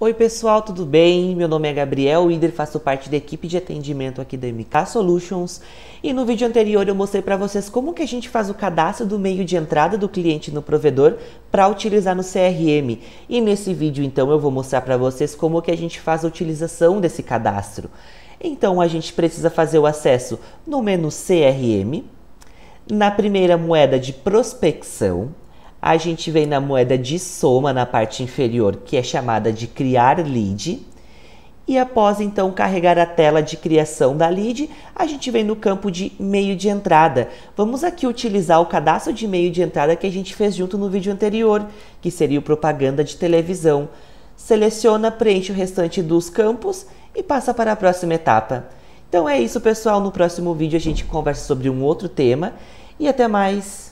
Oi pessoal, tudo bem? Meu nome é Gabriel Ider, faço parte da equipe de atendimento aqui da MK Solutions e no vídeo anterior eu mostrei para vocês como que a gente faz o cadastro do meio de entrada do cliente no provedor para utilizar no CRM e nesse vídeo então eu vou mostrar para vocês como que a gente faz a utilização desse cadastro. Então a gente precisa fazer o acesso no menu CRM, na primeira moeda de prospecção, a gente vem na moeda de soma na parte inferior, que é chamada de criar lead. E após então carregar a tela de criação da lead, a gente vem no campo de meio de entrada. Vamos aqui utilizar o cadastro de meio de entrada que a gente fez junto no vídeo anterior, que seria o propaganda de televisão. Seleciona, preenche o restante dos campos e passa para a próxima etapa. Então é isso, pessoal. No próximo vídeo a gente conversa sobre um outro tema e até mais.